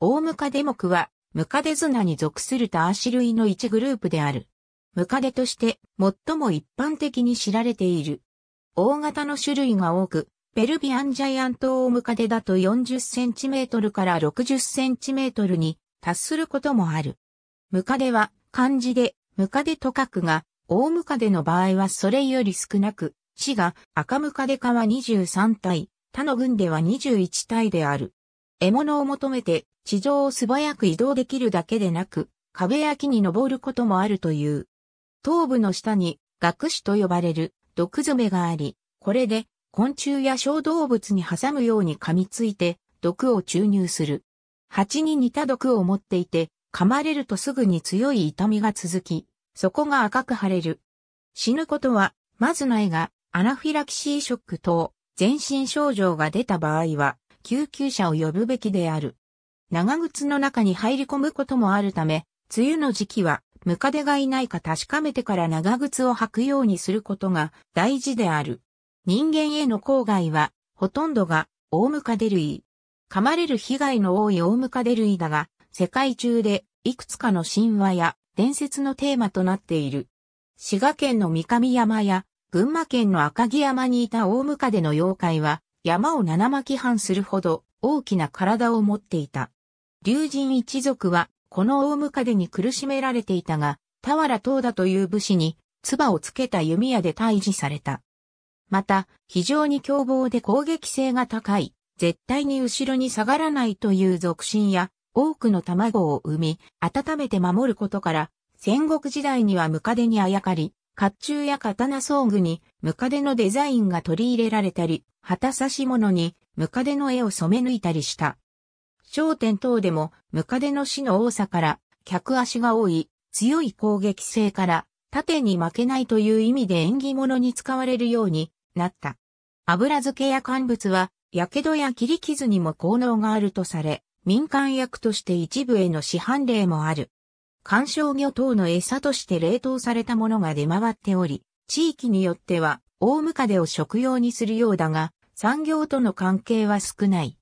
大ムカデ目は、ムカデ綱に属するターシ類の一グループである。ムカデとして最も一般的に知られている。大型の種類が多く、ペルビアンジャイアントオウムカデだと4 0トルから6 0トルに達することもある。ムカデは漢字でムカデと書くが、大ムカデの場合はそれより少なく、死が赤ムカデ科は23体、他の群では21体である。獲物を求めて地上を素早く移動できるだけでなく、壁や木に登ることもあるという。頭部の下に学士と呼ばれる毒爪があり、これで昆虫や小動物に挟むように噛みついて毒を注入する。蜂に似た毒を持っていて、噛まれるとすぐに強い痛みが続き、そこが赤く腫れる。死ぬことは、まずないが、アナフィラキシーショック等、全身症状が出た場合は、救急車を呼ぶべきである。長靴の中に入り込むこともあるため、梅雨の時期はムカデがいないか確かめてから長靴を履くようにすることが大事である。人間への郊外は、ほとんどが大ムカデ類。噛まれる被害の多い大ムカデ類だが、世界中でいくつかの神話や伝説のテーマとなっている。滋賀県の三上山や群馬県の赤城山にいた大ムカデの妖怪は、山を七巻半するほど大きな体を持っていた。竜神一族はこの大ムカデに苦しめられていたが、俵東田という武士に唾をつけた弓矢で退治された。また、非常に凶暴で攻撃性が高い、絶対に後ろに下がらないという属心や、多くの卵を産み、温めて守ることから、戦国時代にはムカデにあやかり、甲冑や刀装具にムカデのデザインが取り入れられたり、旗差し物にムカデの絵を染め抜いたりした。商店等でもムカデの死の多さから客足が多い強い攻撃性から縦に負けないという意味で縁起物に使われるようになった。油漬けや乾物は火傷や切り傷にも効能があるとされ、民間薬として一部への市販例もある。観賞魚等の餌として冷凍されたものが出回っており、地域によっては、大ムカデを食用にするようだが、産業との関係は少ない。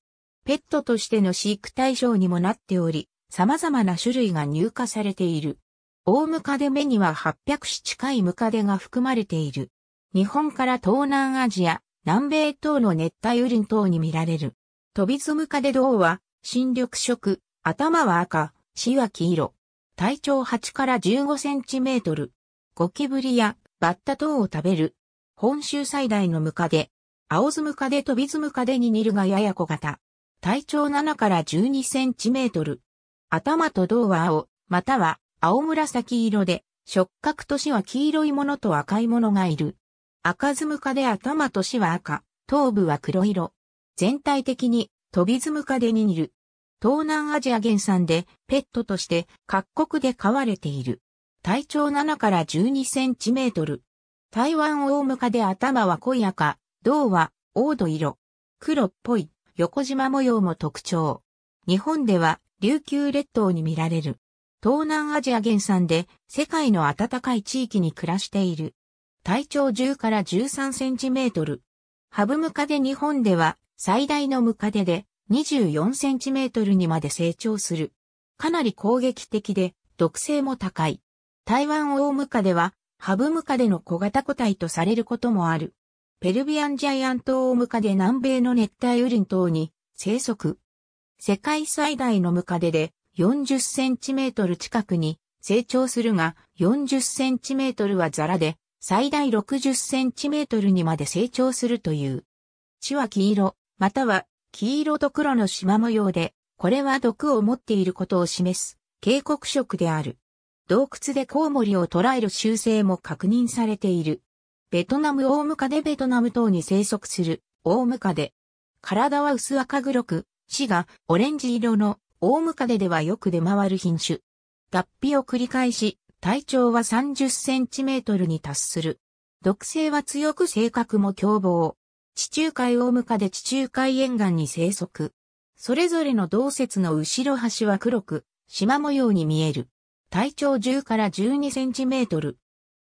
ペットとしての飼育対象にもなっており、様々な種類が入荷されている。大ムカデ目には800種近いムカデが含まれている。日本から東南アジア、南米等の熱帯雨林等に見られる。トビズムカデ銅は、新緑色、頭は赤、死は黄色。体長8から15センチメートル。ゴキブリやバッタ等を食べる。本州最大のムカデ。青ズムカデトビズムカデに似るがやや小型。体長7から12センチメートル。頭と胴は青、または青紫色で、触覚と死は黄色いものと赤いものがいる。赤ズムカデ頭と死は赤、頭部は黒色。全体的に、トビズムカデに似る。東南アジア原産でペットとして各国で飼われている。体長7から12センチメートル。台湾オウムカで頭は濃い赤、銅は黄土色。黒っぽい横縞模様も特徴。日本では琉球列島に見られる。東南アジア原産で世界の暖かい地域に暮らしている。体長10から13センチメートル。ハブムカで日本では最大のムカデで 24cm にまで成長する。かなり攻撃的で、毒性も高い。台湾オウム科では、ハブム科での小型個体とされることもある。ペルビアンジャイアントオウム科で南米の熱帯雨林等に生息。世界最大のムカデで40センチメートル近くに成長するが40センチメートルはザラで最大60センチメートルにまで成長するという。血は黄色、または黄色と黒の縞模様で、これは毒を持っていることを示す警告色である。洞窟でコウモリを捕らえる習性も確認されている。ベトナムオウムカデベトナム島に生息するオウムカデ。体は薄赤黒く、死がオレンジ色のオウムカデではよく出回る品種。脱皮を繰り返し、体長は30センチメートルに達する。毒性は強く性格も凶暴。地中海大向かで地中海沿岸に生息。それぞれの同節の後ろ端は黒く、縞模様に見える。体長10から12センチメートル。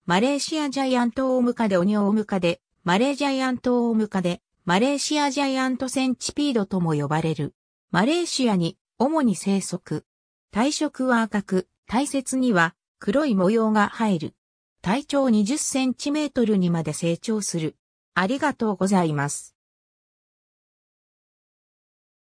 マレーシアジャイアントオウムカデオニオウムカで、マレージャイアントオウムカマレーシアジャイアントセンチピードとも呼ばれる。マレーシアに主に生息。体色は赤く、体節には黒い模様が入る。体長20センチメートルにまで成長する。ありがとうございます。